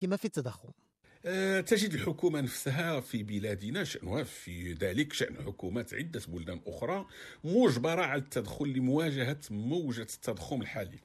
كما في التضخم آه، تجد الحكومة نفسها في بلادنا شأنها في ذلك شأن حكومات عدة بلدان أخرى مجبرة على التدخل لمواجهة موجة التضخم الحالي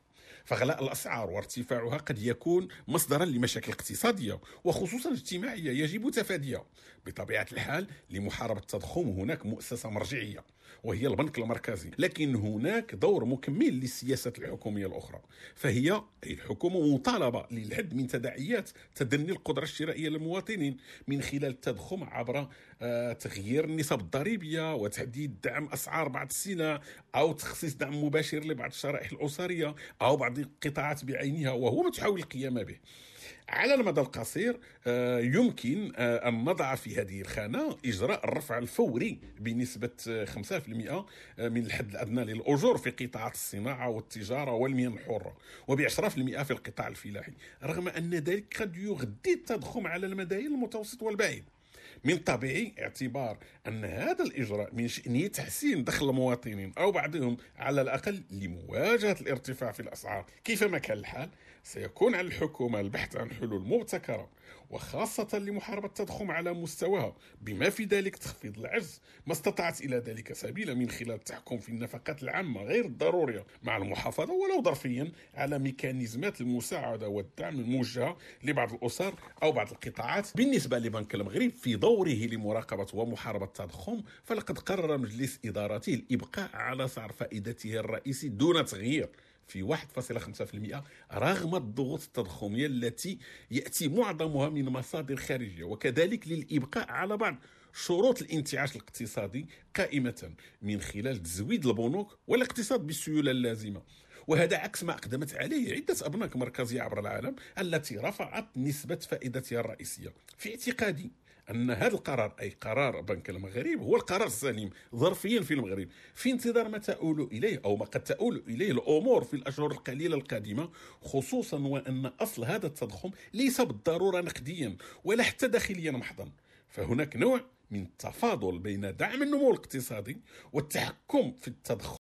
فغلاء الأسعار وارتفاعها قد يكون مصدرا لمشاكل اقتصادية وخصوصا اجتماعية يجب تفاديها بطبيعة الحال لمحاربة التضخم هناك مؤسسة مرجعية وهي البنك المركزي لكن هناك دور مكمل للسياسات الحكومية الأخرى فهي الحكومة مطالبة للحد من تداعيات تدني القدرة الشرائية للمواطنين من خلال التضخم عبر آه، تغيير النسب الضريبية وتحديد دعم أسعار بعض السلع أو تخصيص دعم مباشر لبعض الشرائح الأسرية أو بعض بعض القطاعات بعينها وهو ما تحاول القيام به على المدى القصير آه، يمكن آه، أن نضع في هذه الخانة إجراء الرفع الفوري بنسبة 5% آه، من الحد الأدنى للأجور في قطاعات الصناعة والتجارة والمهن الحرة وب 10% في القطاع الفلاحي رغم أن ذلك قد يغذي التضخم على المدى المتوسط والبعيد من الطبيعي اعتبار أن هذا الإجراء من شأنه تحسين دخل المواطنين أو بعضهم على الأقل لمواجهة الارتفاع في الأسعار كيفما كان الحال سيكون على الحكومة البحث عن حلول مبتكرة وخاصة لمحاربة التضخم على مستواها بما في ذلك تخفيض العجز ما استطاعت إلى ذلك سبيلا من خلال التحكم في النفقات العامة غير الضرورية مع المحافظة ولو ظرفيا على ميكانيزمات المساعدة والدعم الموجهة لبعض الأسر أو بعض القطاعات بالنسبة لبنك المغرب في دوره لمراقبة ومحاربة التضخم فلقد قرر مجلس إدارته الإبقاء على سعر فائدته الرئيسي دون تغيير في 1.5% رغم الضغوط التضخمية التي يأتي معظمها من مصادر خارجية وكذلك للإبقاء على بعض شروط الانتعاش الاقتصادي قائمة من خلال تزويد البنوك والاقتصاد بالسيولة اللازمة وهذا عكس ما أقدمت عليه عدة أبناك مركزية عبر العالم التي رفعت نسبة فائدتها الرئيسية في اعتقادي ان هذا القرار اي قرار بنك المغرب هو القرار السليم ظرفيا في المغرب في انتظار ما تؤول اليه او ما قد تؤول اليه الامور في الاشهر القليله القادمه خصوصا وان اصل هذا التضخم ليس بالضروره نقديا ولا حتى داخليا محضا فهناك نوع من التفاضل بين دعم النمو الاقتصادي والتحكم في التضخم